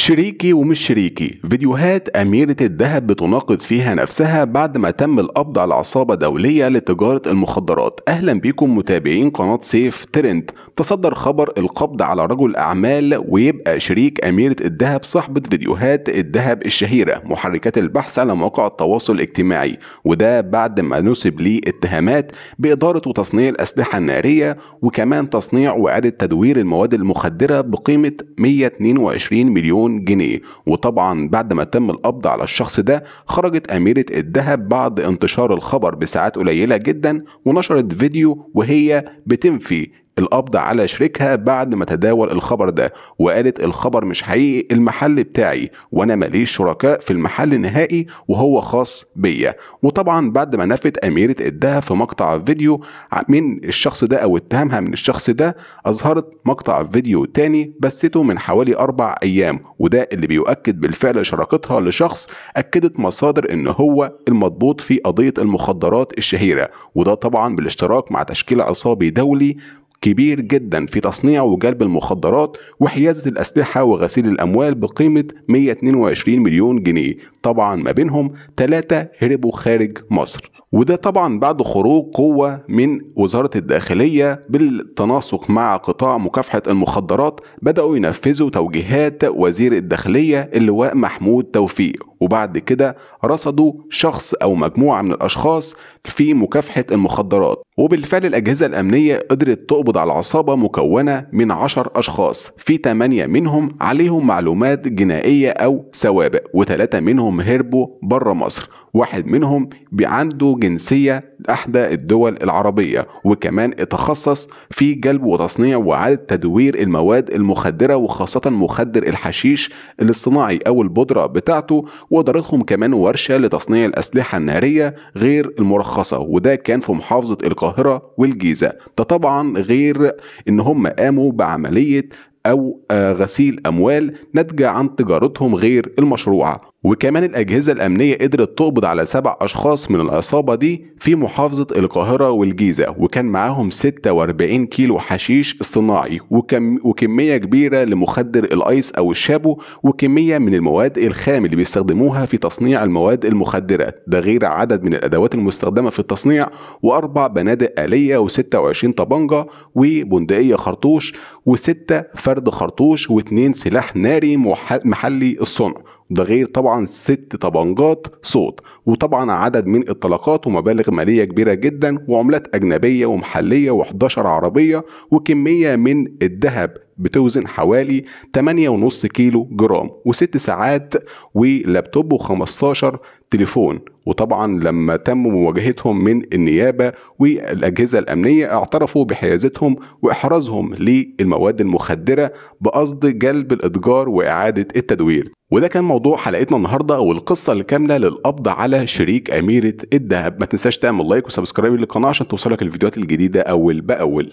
شريكي ومش شريكي فيديوهات أميرة الذهب بتناقض فيها نفسها بعد ما تم القبض على عصابة دولية لتجارة المخدرات أهلا بكم متابعين قناة سيف ترنت تصدر خبر القبض على رجل أعمال ويبقى شريك أميرة الذهب صاحبة فيديوهات الذهب الشهيرة محركات البحث على مواقع التواصل الاجتماعي وده بعد ما نسب ليه اتهامات بإدارة وتصنيع الأسلحة النارية وكمان تصنيع وإعادة تدوير المواد المخدرة بقيمة 122 مليون مليون جنيه وطبعا بعد ما تم القبض على الشخص ده خرجت أميرة الذهب بعد انتشار الخبر بساعات قليلة جدا ونشرت فيديو وهي بتنفي القبض على شريكها بعد ما تداول الخبر ده وقالت الخبر مش حقيقي المحل بتاعي وانا ماليش شركاء في المحل نهائي وهو خاص بيا وطبعا بعد ما نفت اميره ادها في مقطع فيديو من الشخص ده او اتهامها من الشخص ده اظهرت مقطع فيديو تاني بثته من حوالي اربع ايام وده اللي بيؤكد بالفعل شراكتها لشخص اكدت مصادر ان هو المضبوط في قضيه المخدرات الشهيره وده طبعا بالاشتراك مع تشكيل عصابي دولي كبير جدا في تصنيع وجلب المخدرات وحيازة الأسلحة وغسيل الأموال بقيمة 122 مليون جنيه طبعا ما بينهم ثلاثة هربوا خارج مصر وده طبعا بعد خروج قوة من وزارة الداخلية بالتناسق مع قطاع مكافحة المخدرات بدأوا ينفذوا توجيهات وزير الداخلية اللواء محمود توفيق وبعد كده رصدوا شخص أو مجموعة من الأشخاص في مكافحة المخدرات وبالفعل الأجهزة الأمنية قدرت تقبض على عصابة مكونة من عشر أشخاص في تمانية منهم عليهم معلومات جنائية أو سوابق وثلاثة منهم هربوا بره مصر واحد منهم عنده جنسية أحدى الدول العربية وكمان اتخصص في جلب وتصنيع وإعادة تدوير المواد المخدرة وخاصة مخدر الحشيش الاصطناعي أو البودرة بتاعته ودارتهم كمان ورشة لتصنيع الأسلحة النارية غير المرخصة وده كان في محافظة القاهرة والجيزة ده طبعا غير إن هم قاموا بعملية أو آه، غسيل أموال ناتجة عن تجارتهم غير المشروعة وكمان الأجهزة الأمنية قدرت تقبض على سبع أشخاص من العصابة دي في محافظة القاهرة والجيزة وكان معاهم 46 كيلو حشيش اصطناعي وكم وكمية كبيرة لمخدر الأيس أو الشابو وكمية من المواد الخام اللي بيستخدموها في تصنيع المواد المخدرة ده غير عدد من الأدوات المستخدمة في التصنيع وأربع بنادق آلية و26 طبنجة وبندقية خرطوش وستة فرد خرطوش واثنين سلاح ناري محلي الصنع ده غير طبعا ست طبنجات صوت وطبعا عدد من الطلقات ومبالغ مالية كبيرة جدا وعملات أجنبية ومحلية و11 عربية وكمية من الذهب بتوزن حوالي 8.5 كيلو جرام وست ساعات ولابتوب و15 تليفون وطبعا لما تم مواجهتهم من النيابة والأجهزة الأمنية اعترفوا بحيازتهم وإحرازهم للمواد المخدرة بقصد جلب الإتجار وإعادة التدوير وده كان موضوع حلقتنا النهارده والقصه الكامله للقبض على شريك اميره الذهب ما تنساش تعمل لايك وسبسكرايب للقناه عشان توصلك الفيديوهات الجديده اول باول